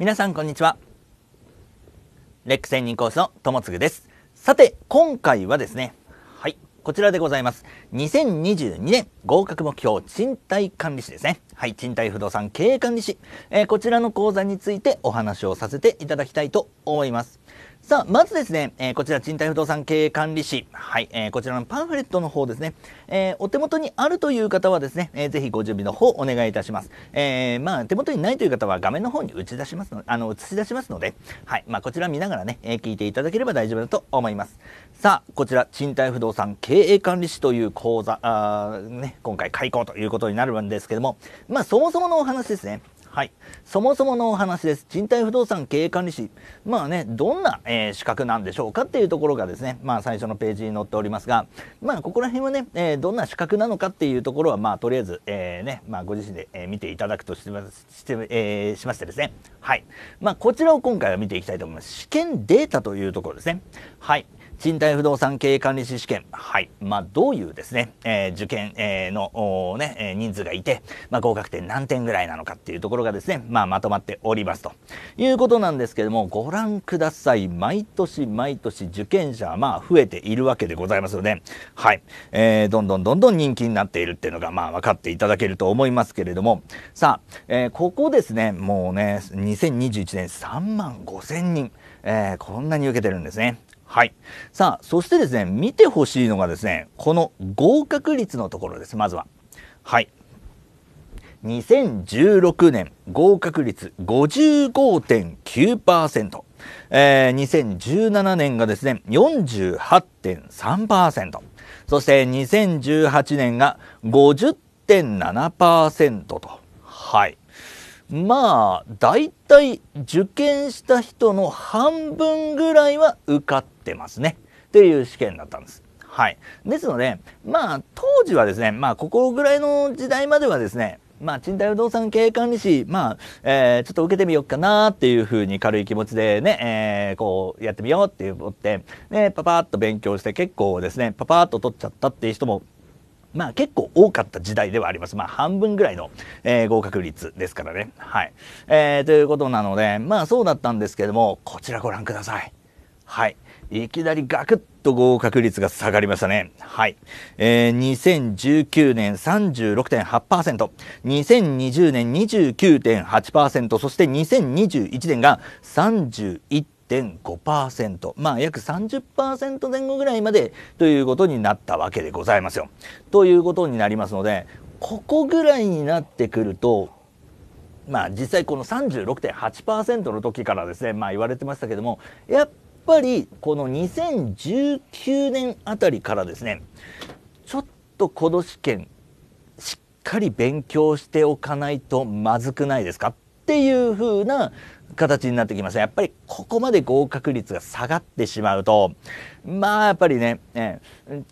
皆さんこんにちはレック専任コースの友もですさて今回はですねはいこちらでございます2022年合格目標賃貸管理士ですねはい賃貸不動産経営管理士、えー、こちらの講座についてお話をさせていただきたいと思いますさあ、まずですね、えー、こちら賃貸不動産経営管理士、はい、えー、こちらのパンフレットの方ですね、えー、お手元にあるという方はですね、えー、ぜひご準備の方お願いいたします。えー、まあ、手元にないという方は画面の方に打ち出しますの、あの、映し出しますので、はい、まあ、こちら見ながらね、え聞いていただければ大丈夫だと思います。さあ、こちら賃貸不動産経営管理士という講座、あね、今回開講ということになるんですけども、まあ、そもそものお話ですね、はい。そもそものお話です。賃貸不動産経営管理士。まあね、どんな、えー、資格なんでしょうかっていうところがですね、まあ最初のページに載っておりますが、まあここら辺はね、えー、どんな資格なのかっていうところは、まあとりあえず、えー、ね、まあご自身で、え見ていただくとしてして、えしましてですね、はい。まあこちらを今回は見ていきたいと思います。試験データというところですね。はい。賃貸不動産経営管理士試験、はい。まあ、どういうですね、えー、受験、えー、の、ね、え人数がいて、まあ、合格点何点ぐらいなのかっていうところがですね、まあ、まとまっておりますということなんですけども、ご覧ください。毎年毎年受験者はまあ、増えているわけでございますよね。はい。えー、どんどんどんどん人気になっているっていうのが、まあ、分かっていただけると思いますけれども、さあ、えー、ここですね、もうね、2021年3万5千人、えー、こんなに受けてるんですね。はい。さあ、そしてですね、見てほしいのがですね、この合格率のところです、まずは。はい。2016年合格率55.9%。えー、2017年がですね、48.3%。そして2018年が50.7%と。はい。まあ、大対受験した人の半分ぐらいは受かってますねっていう試験だったんです。はい、ですので、まあ、当時はですね、まあ、ここぐらいの時代まではですね、まあ、賃貸不動産経営管理士、まあ、えー、ちょっと受けてみようかなっていうふうに軽い気持ちでね、えー、こう、やってみようって思って、ね、パパッと勉強して結構ですね、パパッと取っちゃったっていう人もまあ結構多かった時代ではあります。まあ半分ぐらいの、えー、合格率ですからね。はい。えー、ということなので、まあそうだったんですけども、こちらご覧ください。はい。いきなりガクッと合格率が下がりましたね。はい。えー、2019年36.8%、2020年29.8%、そして2021年が31.8%。5まあ約30%前後ぐらいまでということになったわけでございますよ。ということになりますのでここぐらいになってくるとまあ実際この36.8%の時からですねまあ言われてましたけどもやっぱりこの2019年あたりからですねちょっとこの試験しっかり勉強しておかないとまずくないですかっていう風な形になってきますやっぱりここまで合格率が下がってしまうとまあやっぱりね、え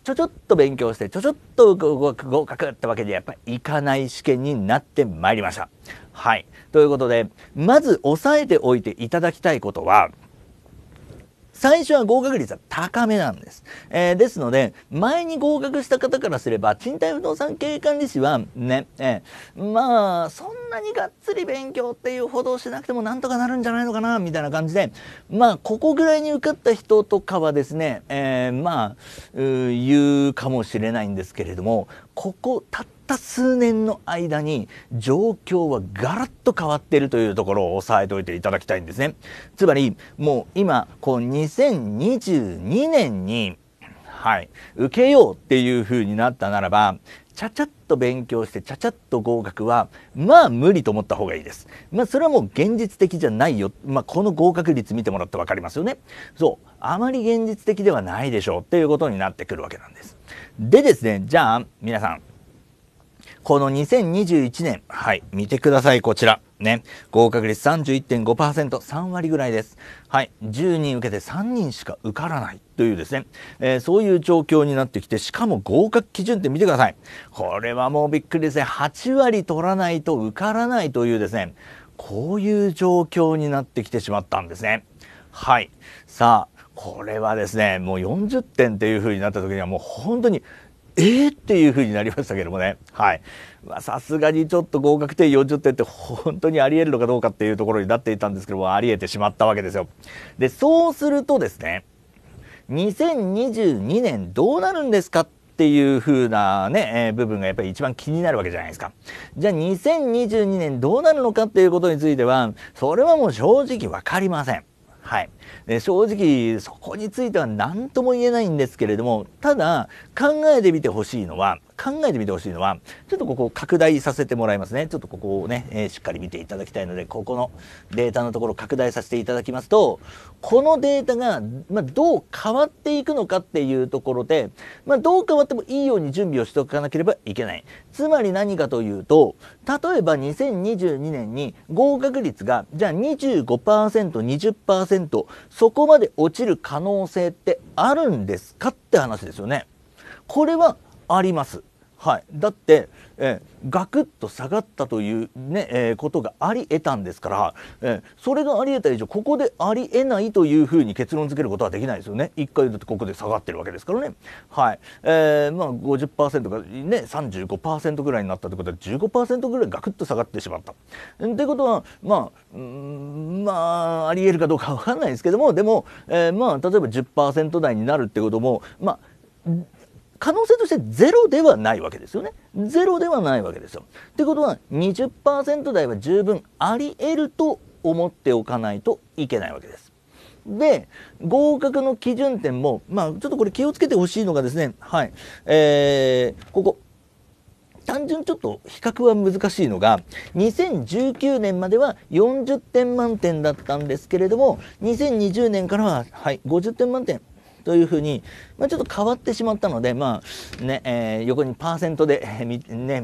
ちょちょっと勉強してちょちょっと合格合格ってわけでやっぱりいかない試験になってまいりました。はいということでまず押さえておいていただきたいことは最初は合格率は高めなんです。えー、ですので、前に合格した方からすれば、賃貸不動産経営管理士はね、えー、まあ、そんなにがっつり勉強っていうほどしなくてもなんとかなるんじゃないのかな、みたいな感じで、まあ、ここぐらいに受かった人とかはですね、えー、まあ、言うかもしれないんですけれども、ここたった数年の間に状況はガラッと変わっているというところを押さえておいていただきたいんですね。つまり、もう今、こう2022年に、はい、受けようっていう風になったならば、ちゃちゃっと勉強してちゃちゃっと合格はまあ無理と思った方がいいです。まあそれはもう現実的じゃないよ。まあこの合格率見てもらって分かりますよね。そう。あまり現実的ではないでしょうっていうことになってくるわけなんです。でですね、じゃあ、皆さん、この2021年、はい、見てください、こちら。ね、合格率31.5%、3割ぐらいです。はい、10人受けて3人しか受からないというですね、えー、そういう状況になってきて、しかも合格基準って見てください。これはもうびっくりですね。8割取らないと受からないというですね、こういう状況になってきてしまったんですね。はい。さあ、これはですねもう40点っていう風になった時にはもう本当にえー、っていう風になりましたけどもね。はい。さすがにちょっと合格点40点って本当にあり得るのかどうかっていうところになっていたんですけども、あり得てしまったわけですよ。で、そうするとですね、2022年どうなるんですかっていう風なね、えー、部分がやっぱり一番気になるわけじゃないですか。じゃあ2022年どうなるのかっていうことについては、それはもう正直わかりません。はい、正直そこについては何とも言えないんですけれどもただ考えてみてほしいのは考えてみてほしいのはちょっとここを拡大させてもらいますねちょっとここをね、えー、しっかり見ていただきたいのでここのデータのところを拡大させていただきますとこのデータが、まあ、どう変わっていくのかっていうところで、まあ、どう変わってもいいように準備をしておかなければいけないつまり何かというと例えば2022年に合格率がじゃあ 25%20% そこまで落ちる可能性ってあるんですかって話ですよね。これはあります。はい、だって、えー、ガクッと下がったというね、えー、ことがあり得たんですから、えー、それがあり得た以上ここでありえないというふうに結論付けることはできないですよね一回だってここで下がってるわけですからね、はいえーまあ50、50%が、ね、35%ぐらいになったということは15%ぐらいガクッと下がってしまった。ということは、まあ、まああり得るかどうかわかんないですけどもでも、えーまあ、例えば10%台になるってこともまあ可能性としてゼロではないわけですよね。ゼロではないわけですよ。ってことは20%台は十分あり得ると思っておかないといけないわけです。で合格の基準点もまあちょっとこれ気をつけてほしいのがですねはいえー、ここ単純ちょっと比較は難しいのが2019年までは40点満点だったんですけれども2020年からは、はい、50点満点というふうに、まあ、ちょっと変わってしまったので、まあねえー、横にパーセントで、えー、ね、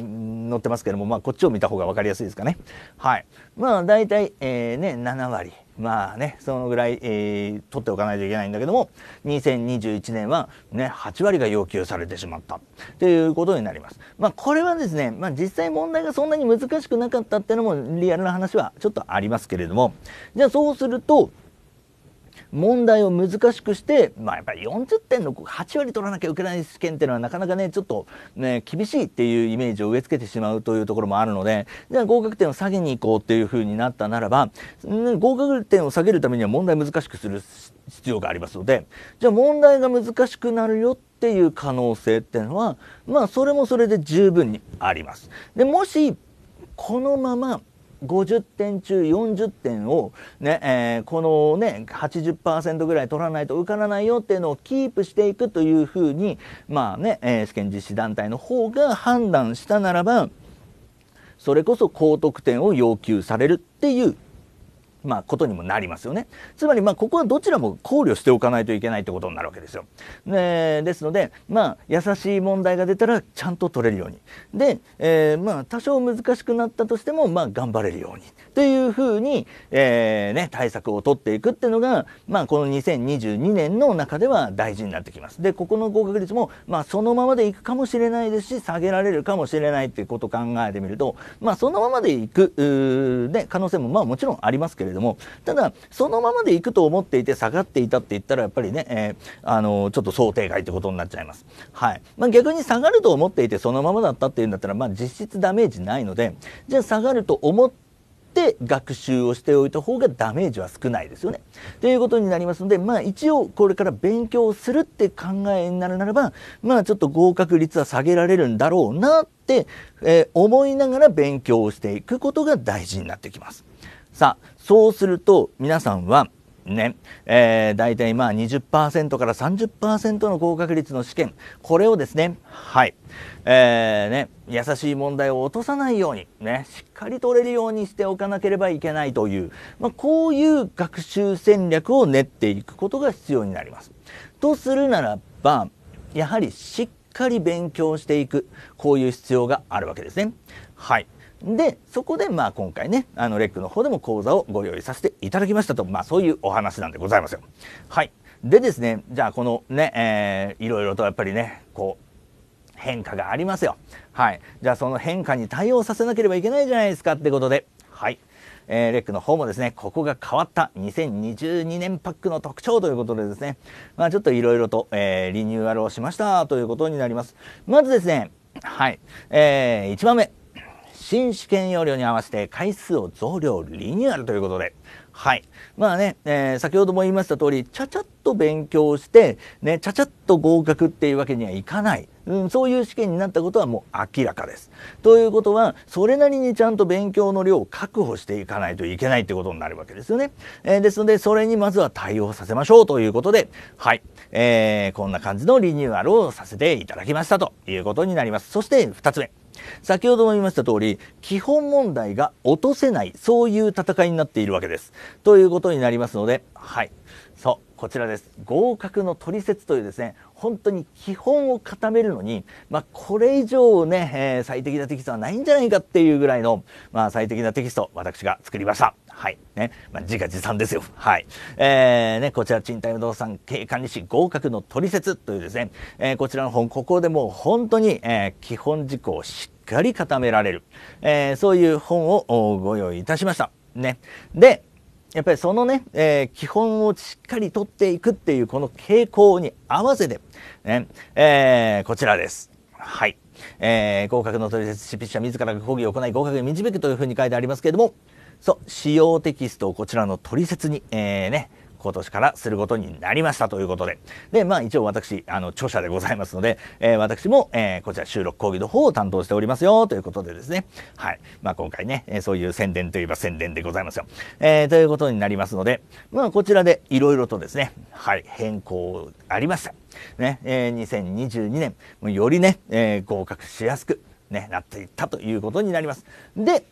載ってますけども、まあ、こっちを見た方が分かりやすいですかね。はい、まあ大体、えーね、7割。まあね、そのぐらい、えー、取っておかないといけないんだけども、2021年はね、8割が要求されてしまったということになります。まあこれはですね、まあ実際問題がそんなに難しくなかったっていうのもリアルな話はちょっとありますけれども、じゃあそうすると、問題を難しくして、まあ、やっぱり40点の8割取らなきゃいけない試験っていうのはなかなかねちょっと、ね、厳しいっていうイメージを植え付けてしまうというところもあるのでじゃあ合格点を下げに行こうっていうふうになったならば、ね、合格点を下げるためには問題難しくする必要がありますのでじゃあ問題が難しくなるよっていう可能性っていうのはまあそれもそれで十分にあります。でもしこのまま50点中40点をね、えー、このね、80%ぐらい取らないと受からないよっていうのをキープしていくというふうに、まあね、えー、試験実施団体の方が判断したならば、それこそ高得点を要求されるっていうまあ、ことにもなりますよね。つまり、まあ、ここはどちらも考慮しておかないといけないってことになるわけですよ。でですので、まあ、優しい問題が出たらちゃんと取れるように。で、えー、まあ、多少難しくなったとしても、まあ、頑張れるように。っていうふうに、えー、ね、対策を取っていくっていうのが、まあ、この2022年の中では大事になってきます。で、ここの合格率も、まあ、そのままでいくかもしれないですし、下げられるかもしれないっていうことを考えてみると、まあ、そのままでいく、ね、可能性も、まあ、もちろんありますけれども、ただ、そのままでいくと思っていて、下がっていたって言ったら、やっぱりね、えー、あのー、ちょっと想定外ってことになっちゃいます。はい。まあ、逆に下がると思っていて、そのままだったっていうんだったら、まあ、実質ダメージないので、じゃあ下がると思ってって学習をしておいた方がダメージは少ないですよね。ということになりますので、まあ一応これから勉強するって考えになるならば、まあちょっと合格率は下げられるんだろうなって、えー、思いながら勉強をしていくことが大事になってきます。さあ、そうすると皆さんは、ね、えー、大体まあ20%から30%の合格率の試験、これをですね、はい、えー、ね、優しい問題を落とさないように、ね、しっかり取れるようにしておかなければいけないという、まあ、こういう学習戦略を練っていくことが必要になります。とするならば、やはりしっかり勉強していく、こういう必要があるわけですね。はい。で、そこでまあ今回ね、あのレックの方でも講座をご用意させていただきましたと、まあそういうお話なんでございますよ。はい。でですね、じゃあこのね、えー、いろいろとやっぱりね、こう、変化がありますよ。はい。じゃあその変化に対応させなければいけないじゃないですかってことで、はい。えー、レックの方もですね、ここが変わった2022年パックの特徴ということでですね、まあちょっといろいろと、えー、リニューアルをしましたということになります。まずですね、はい。えー、1番目。新試験要領に合わせて回数を増量リニューアルということではい。まあね、えー、先ほども言いました通り、ちゃちゃっと勉強して、ね、ちゃちゃっと合格っていうわけにはいかない。うん、そういう試験になったことはもう明らかです。ということは、それなりにちゃんと勉強の量を確保していかないといけないってことになるわけですよね。えー、ですので、それにまずは対応させましょうということで、はい。えー、こんな感じのリニューアルをさせていただきましたということになります。そして、2つ目。先ほども言いました通り、基本問題が落とせない、そういう戦いになっているわけです。ということになりますので、はい。そう、こちらです。合格の取説というですね、本当に基本を固めるのに、まあ、これ以上ね、えー、最適なテキストはないんじゃないかっていうぐらいの、まあ、最適なテキスト、私が作りました。はい。ね。まあ、自画自賛ですよ。はい。えー、ね、こちら、賃貸不動産経営管理士合格の取説というですね、えー、こちらの本、ここでもう本当に、えー、基本事項をしっかり固められる、えー、そういう本をご用意いたしました。ね。で、やっぱりそのね、えー、基本をしっかりとっていくっていうこの傾向に合わせて、ね、えー、こちらです。はい。えー、合格の取説執筆者自らが講義を行い合格に導くというふうに書いてありますけれども、そう、使用テキストをこちらの取説に、えー、ね、今年からすることになりましたということで。で、まあ一応私、あの、著者でございますので、えー、私も、えー、こちら収録講義の方を担当しておりますよということでですね。はい。まあ今回ね、えー、そういう宣伝といえば宣伝でございますよ。えということになりますので、まあこちらでいろいろとですね、はい、変更ありました。ね、え2022年、よりね、え合格しやすく、ね、なっていったということになります。で、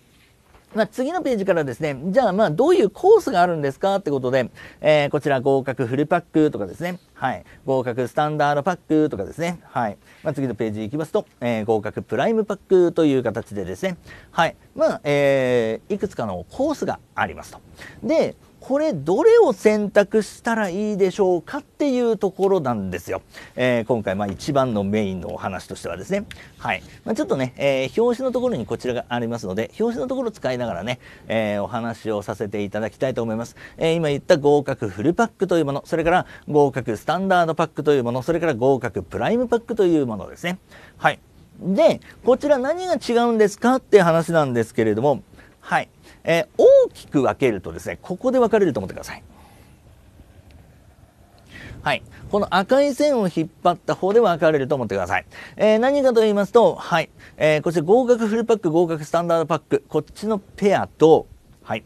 まあ、次のページからですね、じゃあまあどういうコースがあるんですかってことで、えー、こちら合格フルパックとかですね、はい、合格スタンダードパックとかですね、はい、まあ、次のページ行きますと、えー、合格プライムパックという形でですね、はい、まあ、えー、いくつかのコースがありますと。で、これどれを選択したらいいでしょうかっていうところなんですよ。えー、今回、まあ一番のメインのお話としてはですね。はい。まあ、ちょっとね、えー、表紙のところにこちらがありますので、表紙のところを使いながらね、えー、お話をさせていただきたいと思います。え今言った合格フルパックというもの、それから合格スタンダードパックというもの、それから合格プライムパックというものですね。はい。で、こちら何が違うんですかっていう話なんですけれども、はい。えー、大きく分けるとですね、ここで分かれると思ってください。はい。この赤い線を引っ張った方で分かれると思ってください。えー、何かと言いますと、はい。えー、こちら合格フルパック、合格スタンダードパック、こっちのペアと、はい。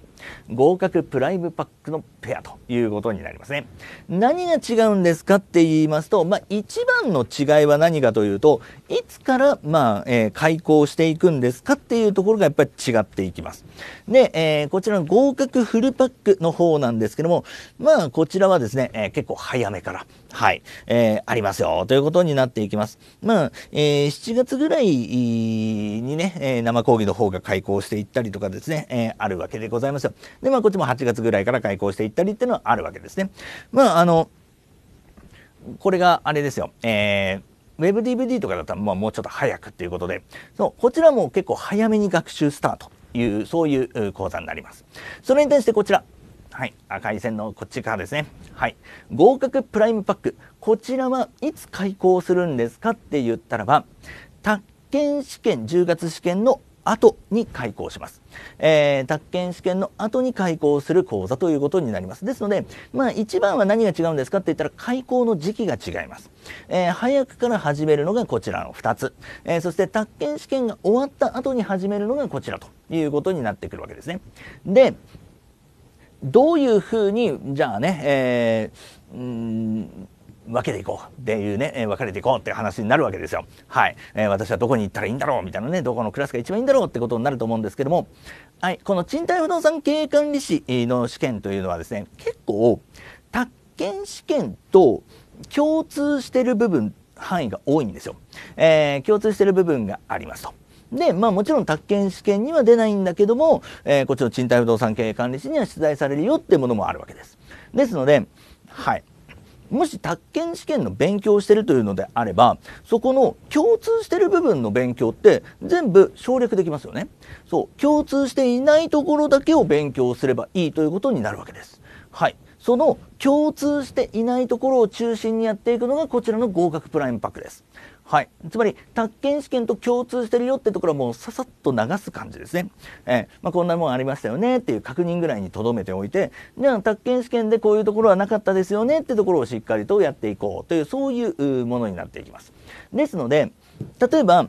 合格プライムパックのペアということになりますね。何が違うんですかって言いますと、まあ、一番の違いは何かというと、いつから、まあ、えー、開校していくんですかっていうところがやっぱり違っていきます。で、えー、こちらの合格フルパックの方なんですけども、まあ、こちらはですね、えー、結構早めから、はい、えー、ありますよということになっていきます。まあ、えー、7月ぐらいにね、えー、生講義の方が開校していったりとかですね、えー、あるわけでございます。で、まあ、こっちも8月ぐらいから開校していったりっていうのはあるわけですね。まあ、あの、これがあれですよ。えー WebDVD とかだったら、まあ、もうちょっと早くっていうことで、そうこちらも結構早めに学習スタートという、そういう講座になります。それに対してこちら、はい、赤い線のこっち側ですね。はい、合格プライムパック。こちらはいつ開校するんですかって言ったらば、宅建試験、10月試験の後に開講します。えー、宅建試験の後に開講する講座ということになります。ですので、まあ一番は何が違うんですかって言ったら開講の時期が違います。えー、早くから始めるのがこちらの2つ。えー、そして宅建試験が終わった後に始めるのがこちらということになってくるわけですね。で、どういうふうに、じゃあね、えー、うん分けていこうっていうね、えー、分かれていこうって話になるわけですよ。はい、えー、私はどこに行ったらいいんだろうみたいなねどこのクラスが一番いいんだろうってことになると思うんですけども、はい、この賃貸不動産経営管理士の試験というのはですね結構宅建試験と共通してる部分範囲が多いんですよ。えー、共通してる部分がありますと。で、まあもちろん宅建試験には出ないんだけども、えー、こっちの賃貸不動産経営管理士には出題されるよってものもあるわけです。ですので、はい。もし宅建試験の勉強をしてるというのであればそこの共通してる部分の勉強って全部省略できますよねそう共通していないところだけを勉強すればいいということになるわけですはいその共通していないところを中心にやっていくのがこちらの合格プライムパックですはい、つまり、宅建試験と共通してるよってところはもうささっと流す感じですね。えー、まあ、こんなもんありましたよねっていう確認ぐらいにとどめておいて、じゃあ宅建試験でこういうところはなかったですよねってところをしっかりとやっていこうという、そういうものになっていきます。ですので、例えば、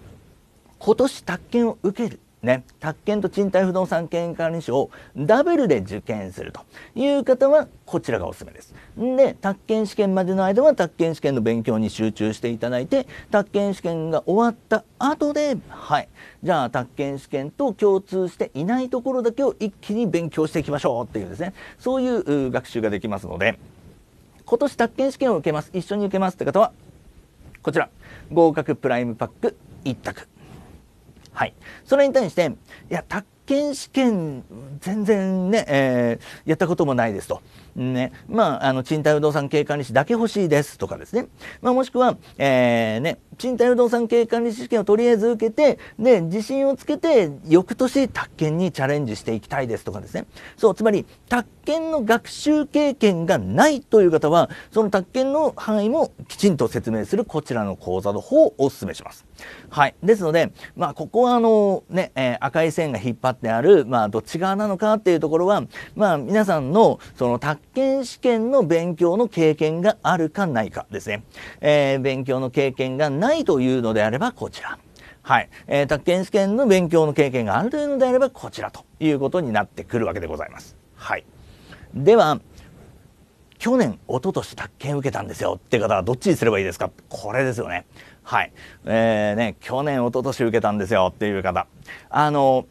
今年宅建を受けるね、宅建と賃貸不動産県管理士をダブルで受験するという方はこちらがおすすめです。で、宅建試験までの間は宅建試験の勉強に集中していただいて、宅建試験が終わった後で、はい、じゃあ宅建試験と共通していないところだけを一気に勉強していきましょうっていうですね、そういう学習ができますので、今年宅建試験を受けます、一緒に受けますって方は、こちら、合格プライムパック1択。はい。それに対して、いや、宅建試験、全然ね、えー、やったこともないですと。ね、まあ、あの、賃貸不動産経営管理士だけ欲しいですとかですね。まあ、もしくは、えー、ね、賃貸不動産経営管理士試験をとりあえず受けて、で、自信をつけて、翌年、宅建にチャレンジしていきたいですとかですね。そう、つまり、宅研の学習経験がないという方は、その宅建の範囲もきちんと説明するこちらの講座の方をお勧めします。はい。ですので、まあ、ここはあの、ね、えー、赤い線が引っ張ってある、まあ、どっち側なのかっていうところは、まあ、皆さんの、その、宅建試験の勉強の経験があるかないかですね。えー、勉強の経験がないというのであれば、こちら。はい。えー、宅建試験の勉強の経験があるというのであれば、こちらということになってくるわけでございます。はい。では去年、一昨年、宅建受けたんですよって方はどっちにすればいいですかこれですよね。はい。えー、ね、去年、一昨年受けたんですよっていう方。あの、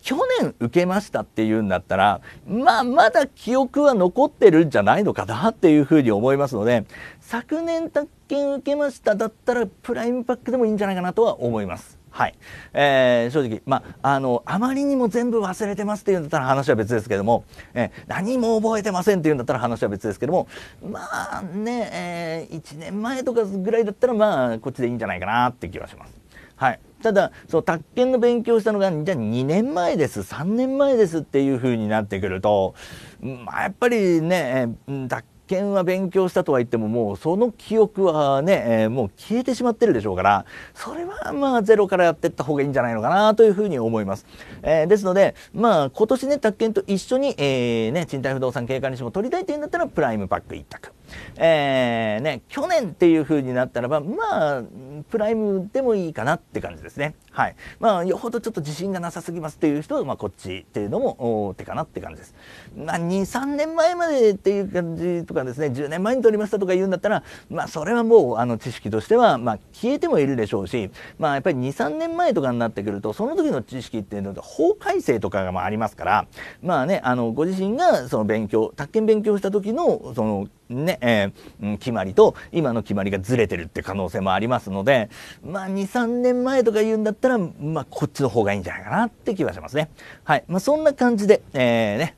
去年受けましたっていうんだったら、まあ、まだ記憶は残ってるんじゃないのかなっていうふうに思いますので、昨年宅建受けましただったら、プライムパックでもいいんじゃないかなとは思います。はい。えー、正直、まあ、あの、あまりにも全部忘れてますっていうんだったら話は別ですけども、えー、何も覚えてませんっていうんだったら話は別ですけども、まあね、えー、1年前とかぐらいだったら、まあ、こっちでいいんじゃないかなって気はします。はい。ただ、その宅建の勉強したのが、じゃあ2年前です、3年前ですっていう風になってくると、まあ、やっぱりね、えー、験は勉強したとは言ってももうその記憶はね、えー、もう消えてしまってるでしょうからそれはまあゼロからやってった方がいいんじゃないのかなというふうに思います、えー、ですのでまあ今年ね宅建と一緒に、えーね、賃貸不動産経過にしても取りたいというんだったらプライムパック一択えー、ね、去年っていう風になったらば、まあ、プライムでもいいかなって感じですね。はい。まあ、よほどちょっと自信がなさすぎますっていう人は、まあ、こっちっていうのも、手かなって感じです。まあ、2、3年前までっていう感じとかですね、10年前に取りましたとか言うんだったら、まあ、それはもう、あの、知識としては、まあ、消えてもいるでしょうし、まあ、やっぱり2、3年前とかになってくると、その時の知識っていうのは、法改正とかがまあありますから、まあね、あの、ご自身が、その勉強、宅建勉強した時の、その、ね、えー、決まりと今の決まりがずれてるって可能性もありますので、まあ、2、3年前とか言うんだったら、まあ、こっちの方がいいんじゃないかなって気はしますね。はい。まあ、そんな感じで、えー、ね、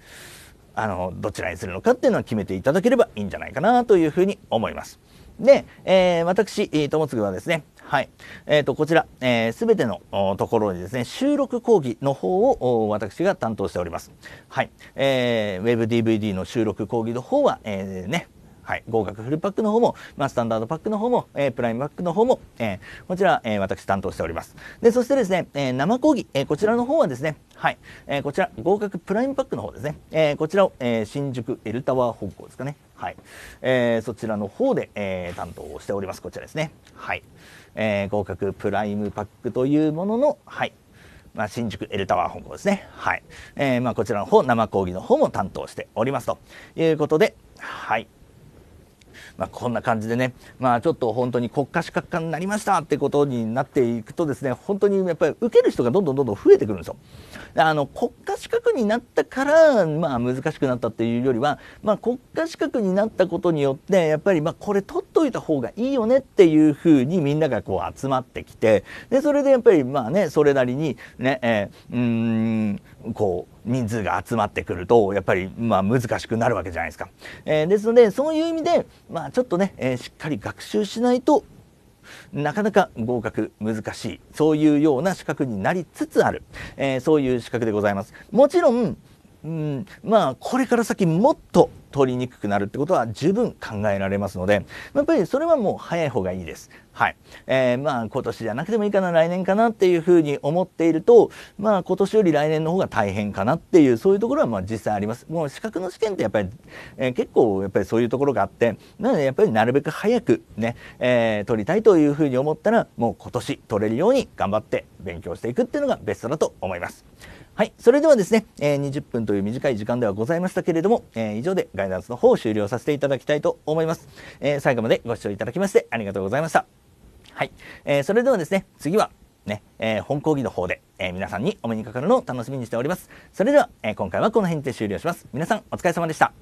あの、どちらにするのかっていうのは決めていただければいいんじゃないかなというふうに思います。で、えー、私、ともつぐはですね、はい。えっ、ー、と、こちら、す、えー、べ、てのところにですね、収録講義の方を私が担当しております。はい。えー、WebDVD の収録講義の方は、えー、ね、はい、合格フルパックの方も、まあ、スタンダードパックの方も、えー、プライムパックの方も、えー、こちら、えー、私担当しております。で、そしてですね、えー、生講義、えー、こちらの方はですね、はい、えー、こちら、合格プライムパックの方ですね、えー、こちらを、えー、新宿エルタワー本校ですかね、はい、えー、そちらの方で、えー、担当しております。こちらですね。はい、えー、合格プライムパックというものの、はい、まあ、新宿エルタワー本校ですね。はい。えー、まあ、こちらの方、生講義の方も担当しておりますということで、はい。まあ、こんな感じでね、まあ、ちょっと本当に国家資格化になりましたってことになっていくとですね、本当にやっぱり受ける人がどんどんどんどん増えてくるんですよ。あの、国家資格になったから、まあ、難しくなったっていうよりは、まあ、国家資格になったことによって、やっぱり、まあ、これ取っといた方がいいよねっていうふうにみんながこう集まってきて、で、それでやっぱり、まあね、それなりに、ね、えー、うん、こう、人数が集まってくるとやっぱりまあ難しくなるわけじゃないですか。えー、ですのでそういう意味で、まあ、ちょっとね、えー、しっかり学習しないとなかなか合格難しいそういうような資格になりつつある、えー、そういう資格でございます。もちろんうんまあこれから先もっと取りにくくなるってことは十分考えられますのでやっぱりそれはもう早い方がいいです。はい。えー、まあ今年じゃなくてもいいかな来年かなっていうふうに思っているとまあ今年より来年の方が大変かなっていうそういうところはまあ実際あります。もう資格の試験ってやっぱり、えー、結構やっぱりそういうところがあってなのでやっぱりなるべく早くね、えー、取りたいというふうに思ったらもう今年取れるように頑張って勉強していくっていうのがベストだと思います。はい、それではですね、えー、20分という短い時間ではございましたけれども、えー、以上でガイダンスの方を終了させていただきたいと思います。えー、最後までご視聴いただきましてありがとうございました。はい、えー、それではですね、次はね、えー、本講義の方で、えー、皆さんにお目にかかるのを楽しみにしております。それでは、えー、今回はこの辺で終了します。皆さんお疲れ様でした。